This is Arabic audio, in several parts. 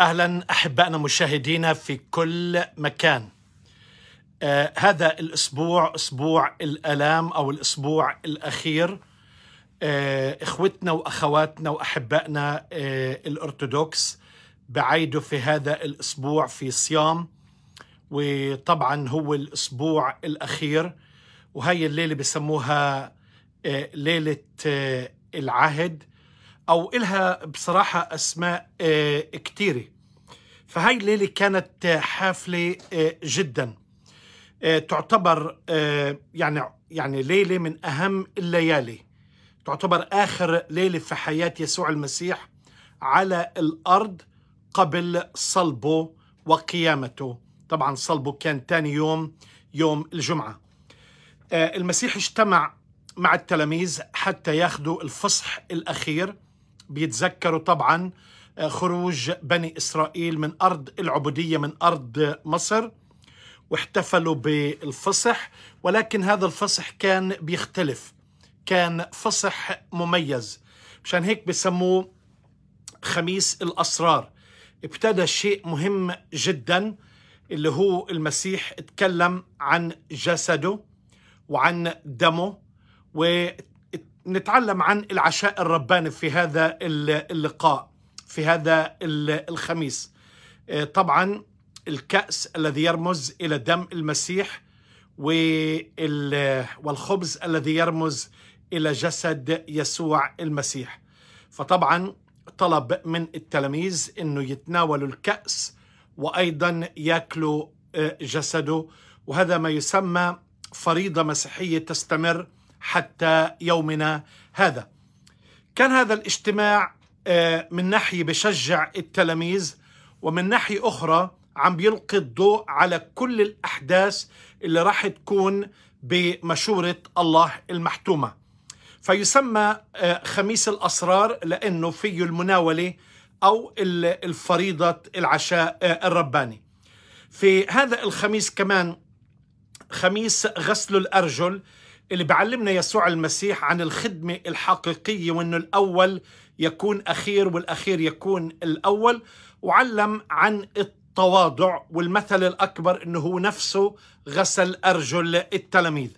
اهلا احبائنا مشاهدينا في كل مكان. آه هذا الاسبوع اسبوع الالام او الاسبوع الاخير آه اخوتنا واخواتنا واحبائنا آه الارثوذكس بعيدوا في هذا الاسبوع في صيام وطبعا هو الاسبوع الاخير وهي الليله بسموها آه، ليله آه، العهد او الها بصراحه اسماء آه، كتيره فهاي الليله كانت آه، حافله آه، جدا تعتبر يعني يعني ليله من اهم الليالي تعتبر اخر ليله في حياه يسوع المسيح على الارض قبل صلبه وقيامته طبعا صلبه كان ثاني يوم يوم الجمعه المسيح اجتمع مع التلاميذ حتى ياخذوا الفصح الاخير بيتذكروا طبعا آه، خروج بني إسرائيل من أرض العبودية من أرض مصر واحتفلوا بالفصح ولكن هذا الفصح كان بيختلف كان فصح مميز مشان هيك بسموه خميس الأسرار ابتدى شيء مهم جدا اللي هو المسيح اتكلم عن جسده وعن دمه نتعلم عن العشاء الرباني في هذا اللقاء في هذا الخميس آه، طبعا الكأس الذي يرمز إلى دم المسيح والخبز الذي يرمز إلى جسد يسوع المسيح فطبعا طلب من التلاميذ أنه يتناولوا الكأس وأيضا يأكلوا آه، جسده وهذا ما يسمى فريضة مسيحية تستمر حتى يومنا هذا كان هذا الاجتماع آه، من ناحية بشجع التلاميذ ومن ناحية أخرى عم بيلقي الضوء على كل الأحداث اللي راح تكون بمشورة الله المحتومة فيسمى آه، خميس الأسرار لأنه فيه المناولة أو الفريضة العشاء آه، الرباني في هذا الخميس كمان خميس غسل الأرجل اللي بعلمنا يسوع المسيح عن الخدمة الحقيقية وأنه الأول يكون أخير والأخير يكون الأول وعلم عن التواضع والمثل الأكبر أنه هو نفسه غسل أرجل التلاميذ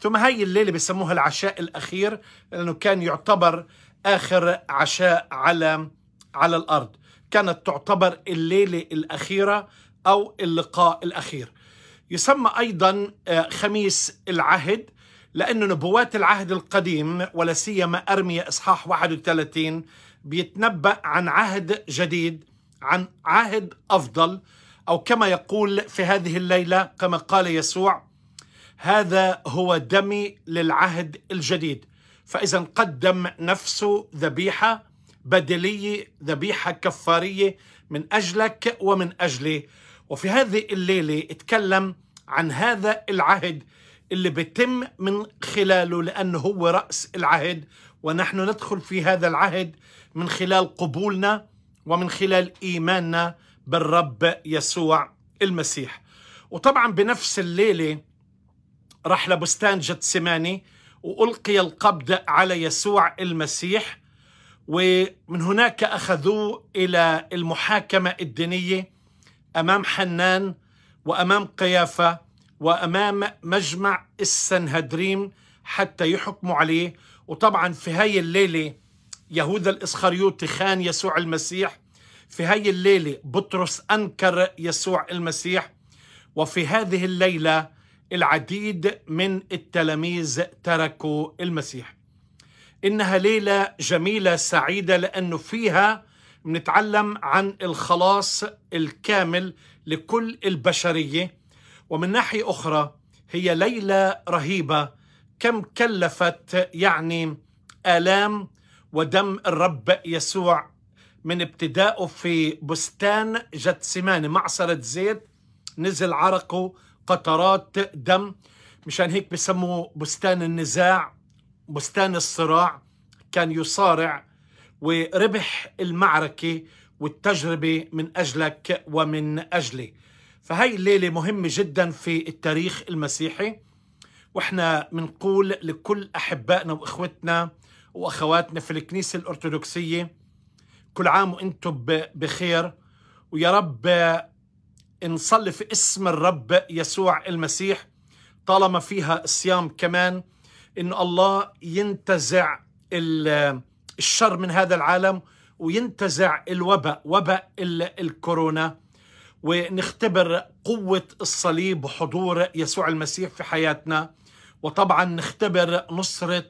ثم هاي الليلة بسموها العشاء الأخير لأنه كان يعتبر آخر عشاء على على الأرض كانت تعتبر الليلة الأخيرة أو اللقاء الأخير يسمى أيضا آه، خميس العهد لأنه نبوات العهد القديم ولا سيما أرمية إصحاح 31 بيتنبأ عن عهد جديد عن عهد أفضل أو كما يقول في هذه الليلة كما قال يسوع هذا هو دمي للعهد الجديد فإذا قدم نفسه ذبيحة بدلية ذبيحة كفارية من أجلك ومن أجلي وفي هذه الليلة اتكلم عن هذا العهد اللي بيتم من خلاله لأنه هو رأس العهد ونحن ندخل في هذا العهد من خلال قبولنا ومن خلال إيماننا بالرب يسوع المسيح وطبعا بنفس الليلة راح لبستان جتسماني وألقي القبض على يسوع المسيح ومن هناك أخذوه إلى المحاكمة الدينية أمام حنان وأمام قيافة وأمام مجمع السنهدريم حتى يحكموا عليه وطبعا في هاي الليلة يهوذا الإسخريوطي خان يسوع المسيح في هاي الليلة بطرس أنكر يسوع المسيح وفي هذه الليلة العديد من التلاميذ تركوا المسيح إنها ليلة جميلة سعيدة لأنه فيها بنتعلم عن الخلاص الكامل لكل البشرية ومن ناحية أخرى هي ليلة رهيبة كم كلفت يعني آلام ودم الرب يسوع من ابتدائه في بستان جتسماني معصرة زيت نزل عرقه قطرات دم مشان هيك بسموه بستان النزاع بستان الصراع كان يصارع وربح المعركة والتجربة من أجلك ومن أجلي فهي الليلة مهمة جدا في التاريخ المسيحي واحنا بنقول لكل أحبائنا وإخوتنا وأخواتنا في الكنيسة الأرثوذكسية كل عام وأنتم بخير ويا رب نصلي في اسم الرب يسوع المسيح طالما فيها الصيام كمان إن الله ينتزع الشر من هذا العالم وينتزع الوباء وباء الكورونا ونختبر قوة الصليب وحضور يسوع المسيح في حياتنا وطبعا نختبر نصرة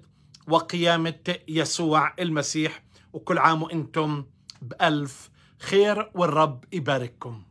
وقيامة يسوع المسيح وكل عام وانتم بألف خير والرب يبارككم